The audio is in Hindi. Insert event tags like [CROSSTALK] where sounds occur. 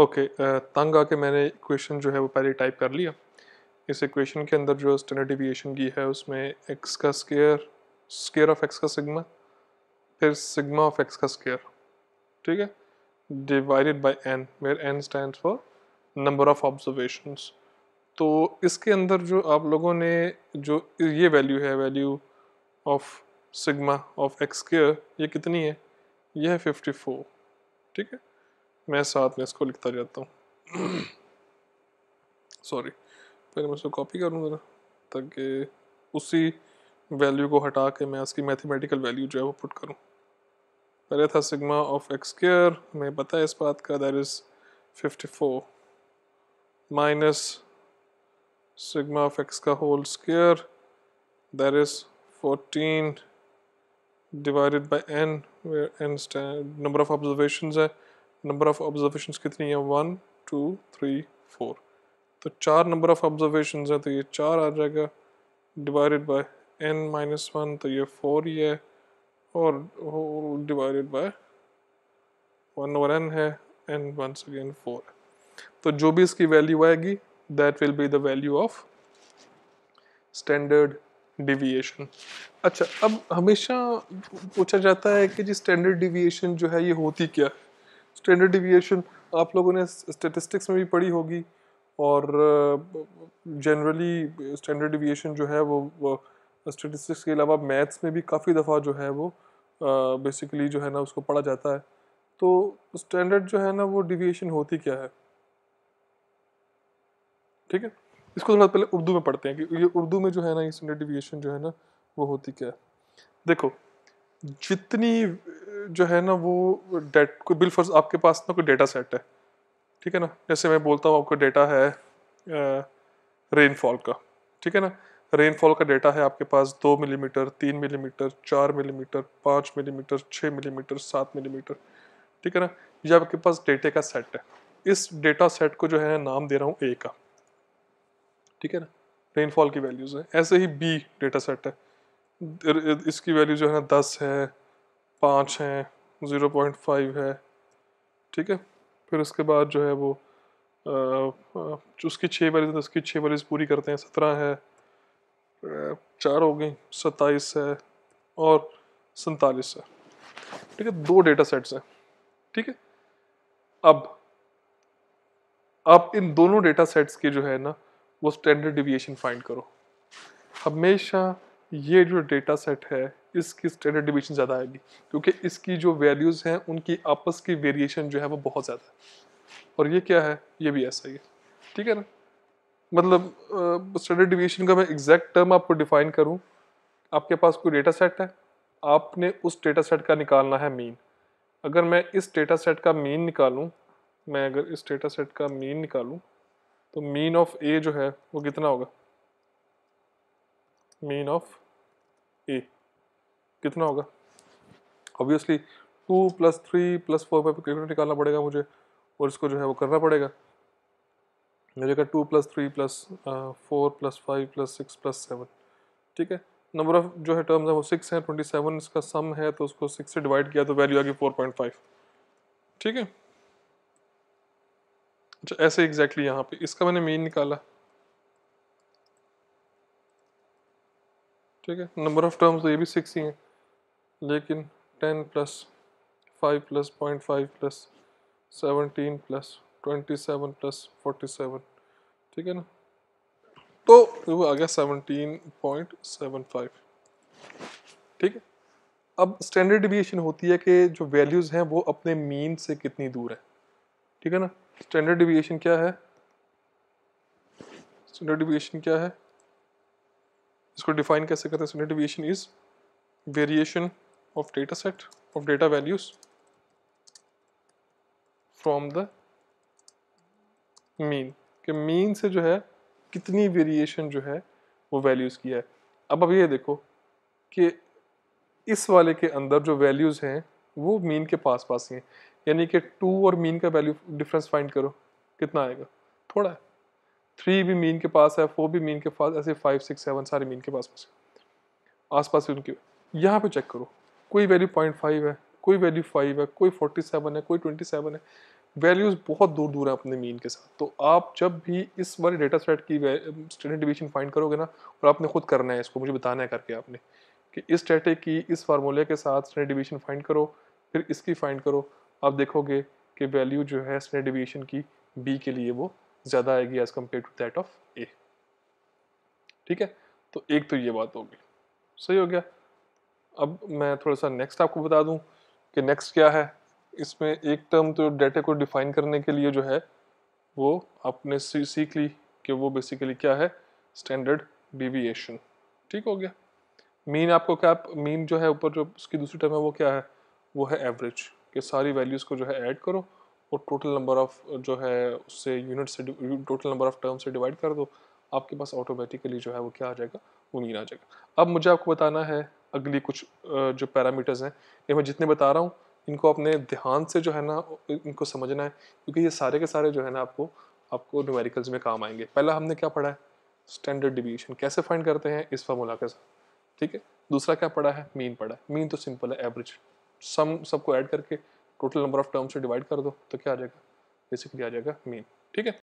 ओके तंग आके मैंने इक्वेशन जो है वो पहले टाइप कर लिया इस इक्वेशन के अंदर जो स्टैंडर्ड डिविएशन की है उसमें एक्स का स्केयर स्केयर ऑफ एक्स का सिग्मा फिर सिग्मा ऑफ एक्स का स्केयर ठीक है divided by n where n stand for number of observations तो इसके अंदर जो आप लोगों ने जो ये वैल्यू है value of sigma of x square ये कितनी है यह है फिफ्टी फोर ठीक है मैं साथ में इसको लिखता जाता हूँ सॉरी [CLEARS THROAT] पहले मैं उसको कॉपी करूँ ज़रा ताकि उसी वैल्यू को हटा के मैं उसकी मैथमेटिकल वैल्यू जो है वो पुट करूँ पहले था सिग्मा ऑफ एक्स स्केयर हमें पता है इस बात का that is fifty four minus sigma of x का whole square that is fourteen divided by n where n stand number of observation है नंबर ऑफ ऑब्जर्वेशन कितनी है वन टू थ्री फोर तो चार नंबर ऑफ ऑब्जर्वेशन है तो ये चार आ जाएगा divided by n minus one तो ये फोर ही है और डिवाइडेड बाय वन और एन है एन वन अगेन फोर तो जो भी इसकी वैल्यू आएगी that will be the value of standard deviation अच्छा अब हमेशा पूछा जाता है कि जी स्टैंडर्ड डिविएशन जो है ये होती क्या है स्टैंडर्ड डिविएशन आप लोगों ने स्टेटिस्टिक्स में भी पढ़ी होगी और जनरली स्टैंडर्ड डिविएशन जो है वो स्टेटिस्टिक्स के अलावा मैथ्स में भी काफ़ी दफ़ा जो है वो बेसिकली जो है ना उसको पढ़ा जाता है तो स्टैंडर्ड जो है ना वो डिविएशन होती क्या है ठीक है इसको थोड़ा पहले उर्दू में पढ़ते हैं कि ये उर्दू में जो है ना ये स्टैंडर्ड डिविएशन जो है ना वो होती क्या है देखो जितनी जो है ना वो डेट को बिल फर्ज आपके पास ना कोई डेटा सेट है ठीक है ना जैसे मैं बोलता हूँ आपका डेटा है रेनफॉल का ठीक है ना रेनफॉल का डेटा है आपके पास दो मिलीमीटर तीन मिलीमीटर चार मिलीमीटर पाँच मिलीमीटर छः मिलीमीटर सात मिलीमीटर ठीक है ना ये आपके पास डेटे का सेट है इस डेटा सेट को जो है नाम दे रहा हूँ ए का ठीक है ना रेनफॉल की वैल्यूज़ है ऐसे ही बी डेटा सेट है इसकी वैल्यू जो है ना दस है पाँच हैं ज़ीरो पॉइंट फाइव है ठीक है फिर उसके बाद जो है वो उसकी छः तो उसकी छः वरीज पूरी करते हैं सत्रह है चार हो गई सत्ताईस है और सैतालीस है ठीक है दो डेटा सेट्स हैं ठीक है अब आप इन दोनों डेटा सेट्स की जो है ना वो स्टैंडर्ड डिविएशन फाइंड करो हमेशा ये जो डेटा सेट है इसकी स्टैंडर्ड डिविएशन ज़्यादा आएगी क्योंकि इसकी जो वैल्यूज़ हैं उनकी आपस की वेरिएशन जो है वो बहुत ज़्यादा है और ये क्या है ये भी ऐसा ही है ठीक है ना मतलब स्टैंडर्ड डिविएशन का मैं एग्जैक्ट टर्म आपको डिफाइन करूँ आपके पास कोई डेटा सेट है आपने उस डेटा सेट का निकालना है मीन अगर मैं इस डेटा सेट का मीन निकालूँ मैं अगर इस डेटा सेट का मीन निकालूँ तो मीन ऑफ ए जो है वो कितना होगा मीन ऑफ ए कितना होगा obviously two plus three plus four by calculator निकालना पड़ेगा मुझे और इसको जो है वो करना पड़ेगा मेरे का two plus three plus four plus five plus six plus seven ठीक है नंबर ऑफ जो है टर्म्स है वो सिक्स हैं ट्वेंटी सेवन इसका सम है तो उसको सिक्स से डिवाइड किया तो वैल्यू आ गई फोर पॉइंट फाइव ठीक है अच्छा ऐसे एग्जैक्टली exactly यहाँ पे इसका मैंने मीन निकाला ठीक है नंबर ऑफ टर्म्स तो ये भी सिक्स ही हैं लेकिन ten plus five plus point five plus seventeen plus twenty seven plus forty seven ठीक है ना तो वो आ गया सेवनटीन पॉइंट सेवन फाइव ठीक है अब स्टैंडर्ड डिविएशन होती है कि जो वैल्यूज़ हैं वो अपने मीन से कितनी दूर है ठीक है ना स्टैंडर्ड डिविएशन क्या है स्टैंडर्ड डिविएशन क्या है इसको डिफाइन कैसे करते हैं standard deviation is variation of data set of data values from the mean के मीन से जो है कितनी वेरिएशन जो है वो वैल्यूज़ की है अब अब ये देखो कि इस वाले के अंदर जो वैल्यूज़ हैं वो मीन के पास पास ही हैं यानी कि टू और मीन का वैल्यू डिफरेंस फाइंड करो कितना आएगा थोड़ा है थ्री भी मीन के पास है फोर भी मीन के पास ऐसे फाइव सिक्स सेवन सारे मीन के पास पास आस पास उनके यहाँ पे चेक करो कोई वैल्यू पॉइंट फाइव है कोई वैल्यू फाइव है कोई फोर्टी सेवन है कोई ट्वेंटी सेवन है वैल्यूज़ बहुत दूर दूर हैं अपने मीन के साथ तो आप जब भी इस वाले डेटा सेट की स्टैंडर्ड डिवीजन फाइंड करोगे ना और आपने खुद करना है इसको मुझे बताना है करके आपने कि इस डेटे की इस फार्मूले के साथ स्टैंडर्ड डिवीजन फाइंड करो फिर इसकी फाइंड करो आप देखोगे कि वैल्यू जो है स्टैंडर्ड डिवीजन की बी के लिए वो ज़्यादा आएगी as compare to that of A ठीक है तो एक तो ये बात होगी सही हो गया अब मैं थोड़ा सा नेक्स्ट आपको बता दूं कि नेक्स्ट क्या है इसमें एक टर्म तो डेटा को डिफाइन करने के लिए जो है वो आपने सीख ली कि वो बेसिकली क्या है स्टैंडर्ड डिविएशन ठीक हो गया मीन आपको क्या मीन जो है ऊपर जो उसकी दूसरी टर्म है वो क्या है वो है एवरेज कि सारी वैल्यूज़ को जो है ऐड करो और टोटल नंबर ऑफ जो है उससे यूनिट से टोटल नंबर ऑफ टर्म से डिवाइड कर दो आपके पास ऑटोमेटिकली जो है वो क्या आ जाएगा वो मीन आ जाएगा अब मुझे आपको बताना है अगली कुछ जो पैरामीटर्स हैं ये मैं जितने बता रहा हूँ इनको अपने ध्यान से जो है ना इनको समझना है क्योंकि ये सारे के सारे जो है ना आपको आपको न्यूमेरिकल्स में काम आएंगे पहला हमने क्या पढ़ा है स्टैंडर्ड डिविएशन कैसे फाइंड करते हैं इस फॉर्मूला के साथ ठीक है दूसरा क्या पढ़ा है मीन पढ़ा है मीन तो सिंपल है एवरेज सम सबको ऐड करके टोटल नंबर ऑफ टर्म्स से डिवाइड कर दो तो क्या आ जाएगा बेसिकली आ जाएगा मीन ठीक है